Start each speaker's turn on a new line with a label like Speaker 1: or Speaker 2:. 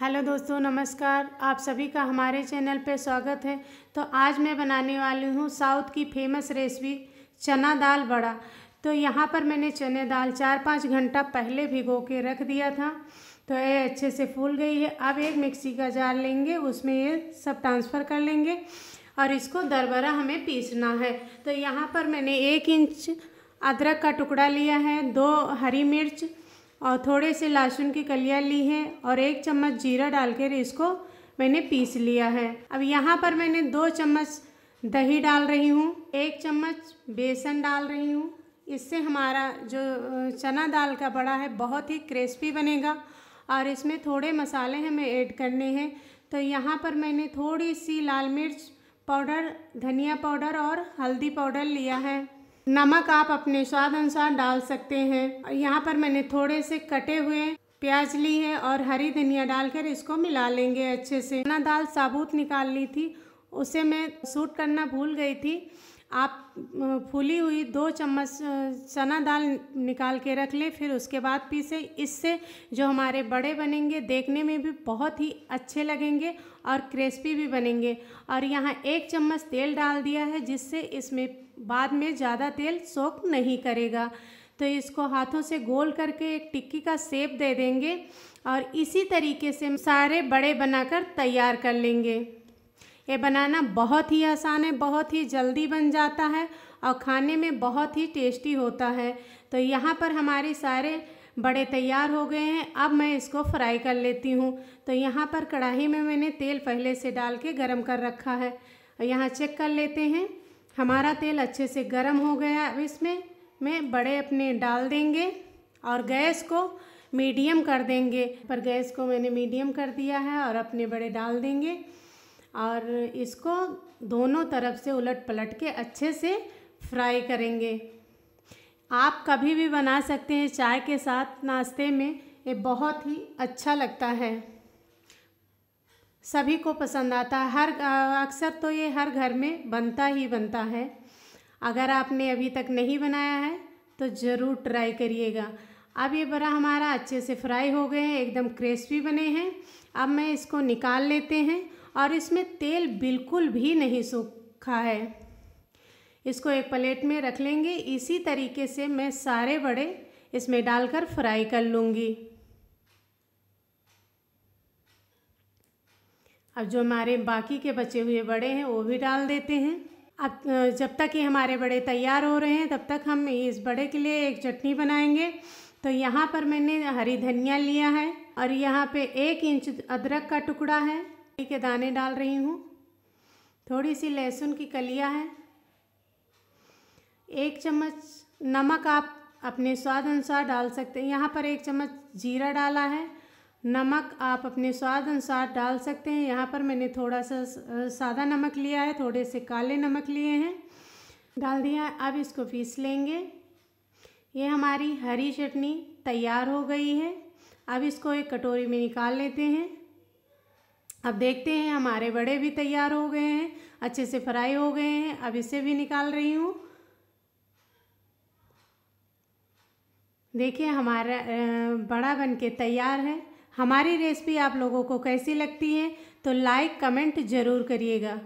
Speaker 1: hello दोस्तों नमस्कार आप सभी का हमारे चैनल पर स्वागत है तो आज मैं बनाने वाली हूँ साउथ की फेमस रेसिपी चना दाल बड़ा तो यहाँ पर मैंने चने दाल चार पाँच घंटा पहले भिगो के रख दिया था तो ये अच्छे से फूल गई है अब एक मिक्सी का जार लेंगे उसमें ये सब ट्रांसफ़र कर लेंगे और इसको दरबरा हमें पीसना है तो यहाँ पर मैंने एक इंच अदरक का टुकड़ा लिया है दो हरी मिर्च और थोड़े से लहसुन की कलियाँ ली हैं और एक चम्मच जीरा डालकर इसको मैंने पीस लिया है अब यहाँ पर मैंने दो चम्मच दही डाल रही हूँ एक चम्मच बेसन डाल रही हूँ इससे हमारा जो चना दाल का बड़ा है बहुत ही क्रिस्पी बनेगा और इसमें थोड़े मसाले हमें ऐड करने हैं तो यहाँ पर मैंने थोड़ी सी लाल मिर्च पाउडर धनिया पाउडर और हल्दी पाउडर लिया है नमक आप अपने स्वाद अनुसार डाल सकते हैं यहाँ पर मैंने थोड़े से कटे हुए प्याज ली है और हरी धनिया डालकर इसको मिला लेंगे अच्छे से ना दाल साबुत निकाल ली थी उसे मैं सूट करना भूल गई थी आप फूली हुई दो चम्मच चना दाल निकाल के रख लें फिर उसके बाद पीसें इससे जो हमारे बड़े बनेंगे देखने में भी बहुत ही अच्छे लगेंगे और क्रिस्पी भी बनेंगे और यहाँ एक चम्मच तेल डाल दिया है जिससे इसमें बाद में ज़्यादा तेल सोख नहीं करेगा तो इसको हाथों से गोल करके एक टिक्की का सेप दे देंगे और इसी तरीके से सारे बड़े बनाकर तैयार कर लेंगे ये बनाना बहुत ही आसान है बहुत ही जल्दी बन जाता है और खाने में बहुत ही टेस्टी होता है तो यहाँ पर हमारे सारे बड़े तैयार हो गए हैं अब मैं इसको फ्राई कर लेती हूँ तो यहाँ पर कढ़ाई में मैंने तेल पहले से डाल के गर्म कर रखा है और यहाँ चेक कर लेते हैं हमारा तेल अच्छे से गर्म हो गया अब इसमें मैं बड़े अपने डाल देंगे और गैस को मीडियम कर देंगे पर गैस को मैंने मीडियम कर दिया है और अपने बड़े डाल देंगे और इसको दोनों तरफ से उलट पलट के अच्छे से फ्राई करेंगे आप कभी भी बना सकते हैं चाय के साथ नाश्ते में ये बहुत ही अच्छा लगता है सभी को पसंद आता है हर अक्सर तो ये हर घर में बनता ही बनता है अगर आपने अभी तक नहीं बनाया है तो ज़रूर ट्राई करिएगा अब ये बड़ा हमारा अच्छे से फ्राई हो गए हैं एकदम क्रिस्पी बने हैं अब मैं इसको निकाल लेते हैं और इसमें तेल बिल्कुल भी नहीं सूखा है इसको एक प्लेट में रख लेंगे इसी तरीके से मैं सारे बड़े इसमें डालकर फ्राई कर लूँगी अब जो हमारे बाकी के बचे हुए बड़े हैं वो भी डाल देते हैं अब जब तक ये हमारे बड़े तैयार हो रहे हैं तब तक हम इस बड़े के लिए एक चटनी बनाएंगे तो यहाँ पर मैंने हरी धनिया लिया है और यहाँ पे एक इंच अदरक का टुकड़ा है के दाने डाल रही हूँ थोड़ी सी लहसुन की कलियाँ हैं एक चम्मच नमक आप अपने स्वाद अनुसार डाल सकते हैं यहाँ पर एक चम्मच जीरा डाला है नमक आप अपने स्वाद अनुसार डाल सकते हैं यहाँ पर मैंने थोड़ा सा सादा नमक लिया है थोड़े से काले नमक लिए हैं डाल दिया अब इसको पीस लेंगे ये हमारी हरी चटनी तैयार हो गई है अब इसको एक कटोरी में निकाल लेते हैं अब देखते हैं हमारे बड़े भी तैयार हो गए हैं अच्छे से फ्राई हो गए हैं अब इसे भी निकाल रही हूँ देखिए हमारा बड़ा बन के तैयार है हमारी रेसिपी आप लोगों को कैसी लगती है तो लाइक कमेंट ज़रूर करिएगा